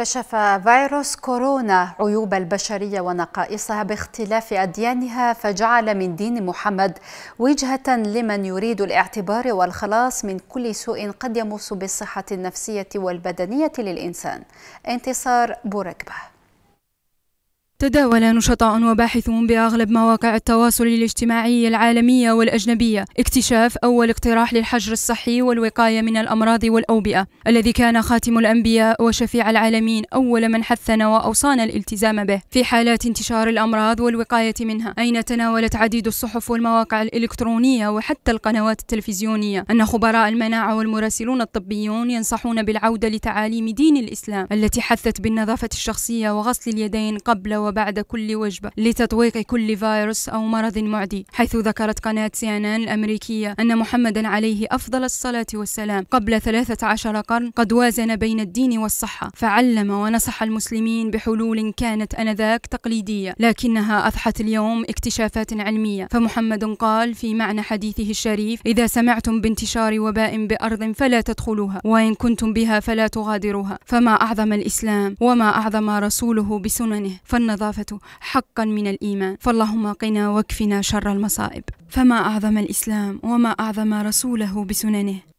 كشف فيروس كورونا عيوب البشرية ونقائصها باختلاف أديانها فجعل من دين محمد وجهة لمن يريد الاعتبار والخلاص من كل سوء قد يمس بالصحة النفسية والبدنية للإنسان انتصار بوركبه تداول نشطاء وباحثون بأغلب مواقع التواصل الاجتماعي العالمية والأجنبية اكتشاف أول اقتراح للحجر الصحي والوقاية من الأمراض والأوبئة الذي كان خاتم الأنبياء وشفيع العالمين أول من حثنا وأوصانا الالتزام به في حالات انتشار الأمراض والوقاية منها أين تناولت عديد الصحف والمواقع الإلكترونية وحتى القنوات التلفزيونية أن خبراء المناعة والمراسلون الطبيون ينصحون بالعودة لتعاليم دين الإسلام التي حثت بالنظافة الشخصية وغسل اليدين قبل و وبعد كل وجبة لتطويق كل فيروس أو مرض معدي حيث ذكرت قناة سي ان ان الأمريكية أن محمدا عليه أفضل الصلاة والسلام قبل 13 قرن قد وازن بين الدين والصحة فعلم ونصح المسلمين بحلول كانت أنذاك تقليدية لكنها أضحت اليوم اكتشافات علمية فمحمد قال في معنى حديثه الشريف إذا سمعتم بانتشار وباء بأرض فلا تدخلوها وإن كنتم بها فلا تغادروها فما أعظم الإسلام وما أعظم رسوله بسننه فالنظر إضافته حقا من الإيمان فاللهم قنا واكفنا شر المصائب فما أعظم الإسلام وما أعظم رسوله بسننه